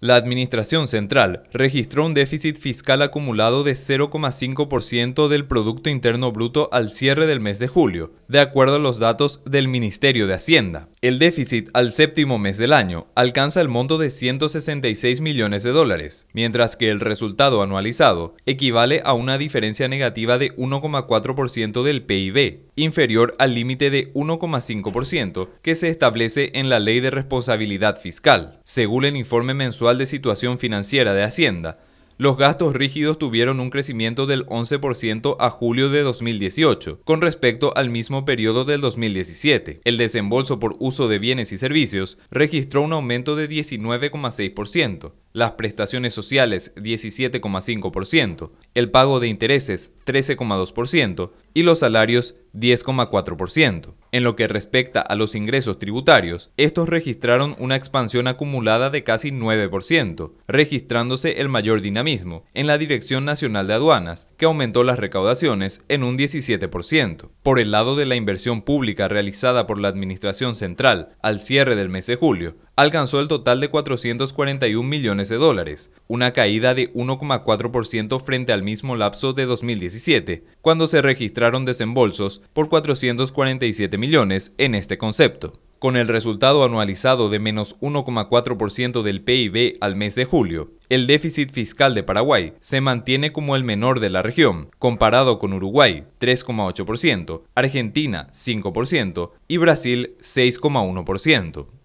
La Administración Central registró un déficit fiscal acumulado de 0,5% del Producto Interno Bruto al cierre del mes de julio, de acuerdo a los datos del Ministerio de Hacienda. El déficit al séptimo mes del año alcanza el monto de 166 millones de dólares, mientras que el resultado anualizado equivale a una diferencia negativa de 1,4% del PIB, inferior al límite de 1,5% que se establece en la Ley de Responsabilidad Fiscal. Según el informe mensual de situación financiera de Hacienda, los gastos rígidos tuvieron un crecimiento del 11% a julio de 2018 con respecto al mismo periodo del 2017. El desembolso por uso de bienes y servicios registró un aumento de 19,6% las prestaciones sociales 17,5%, el pago de intereses 13,2% y los salarios 10,4%. En lo que respecta a los ingresos tributarios, estos registraron una expansión acumulada de casi 9%, registrándose el mayor dinamismo en la Dirección Nacional de Aduanas, que aumentó las recaudaciones en un 17%. Por el lado de la inversión pública realizada por la Administración Central al cierre del mes de julio, alcanzó el total de 441 millones de dólares, una caída de 1,4% frente al mismo lapso de 2017, cuando se registraron desembolsos por 447 millones en este concepto. Con el resultado anualizado de menos 1,4% del PIB al mes de julio, el déficit fiscal de Paraguay se mantiene como el menor de la región, comparado con Uruguay 3,8%, Argentina 5% y Brasil 6,1%.